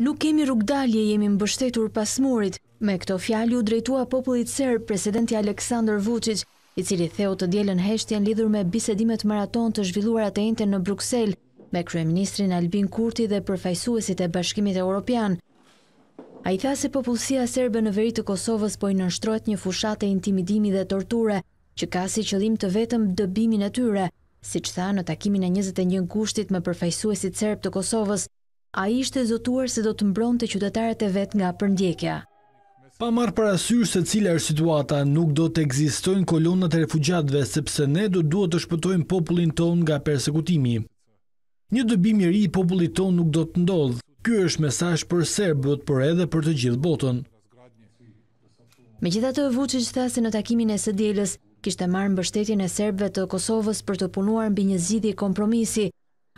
nuk kemi rrugdalje, jemi mbështetur pas murit. Me këto fjalli u drejtua popullit serb presidenti Aleksandr Vučić, i cili theu të djelën heshtjen lidhur me bisedimet maraton të zhvilluara të njëjtën në Bruksel me kryeministrin Albin Kurti dhe përfaqësuesit e Bashkimit Evropian. Ai tha se popullsia serbe në veri të Kosovës po i nënshtrohet një fushate intimidimi dhe torture që ka si qëllim të vetëm dëbimin e tyre, siç tha në takimin e 21 gushtit me përfaqësuesit serb të Kosovës. A ishte zotuar se do të mbron të qytetarët e vet nga përndjekja. Pa marë parasysh se cila është situata, nuk do të egzistojnë kolonat e refugjatve, sepse ne do duhet të shpëtojnë popullin ton nga persekutimi. Një dëbim i ri, popullit ton nuk do të ndodhë. Ky është mesaj për serbët, për edhe për të gjithë botën. Me gjitha të vuqë që tha se në takimin e së djeles, kishte marë mbështetjen e serbëve të Kosovës për të punuar mbi një zidhi kompromisi,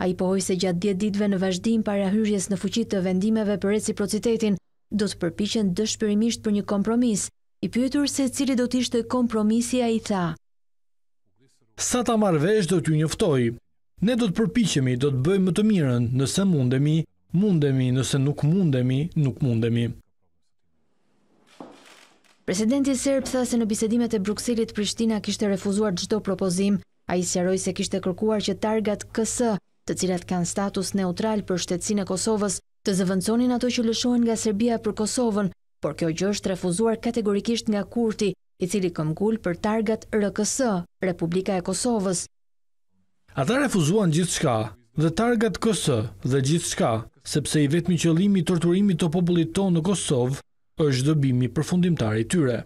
A i pohoj se gjatë 10 ditve në vazhdim para hyrjes në fuqit të vendimeve për reciprocitetin, do të përpishen dëshpërimisht për një kompromis, i pyetur se cili do të ishte kompromisia i tha. Sa ta marvesh do t'ju njëftoj, ne do të përpishemi do të bëjmë të mirën nëse mundemi, mundemi nëse nuk mundemi, nuk mundemi. Presidenti Serb tha se në bisedimet e Bruxellit Prishtina kishte refuzuar gjitho propozim, a i sjaroj se kishte kërkuar që targat kësë, të cilat kanë status neutral për shtetsin e Kosovës, të zëvëndsonin ato që lëshohen nga Serbia për Kosovën, por kjo gjë është refuzuar kategorikisht nga Kurti, i cili këmgull për targat RKS, Republika e Kosovës. Ata refuzuan gjithë shka, dhe targat KS dhe gjithë shka, sepse i vetëmi qëllimi torturimi të popullit tonë në Kosovë është dëbimi përfundimtar i tyre.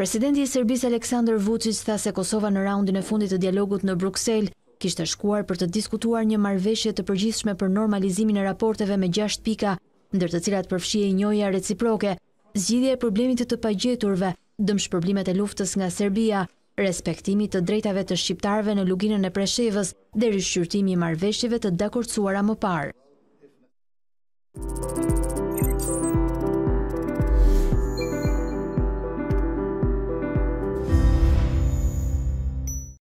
Presidenti i Serbis Aleksandr Vucic tha se Kosova në raundin e fundit të dialogut në Bruxelles kishte shkuar për të diskutuar një marveshje të përgjithshme për normalizimin e raporteve me 6 pika, ndër të cilat përfshie i njoja reciproke, zgjidhje e problemit të pajgjeturve, dëmsh problemet e luftës nga Serbia, respektimi të drejtave të shqiptarve në luginën e preshevës dhe rishqyrtimi marveshjeve të dakorcuara më parë.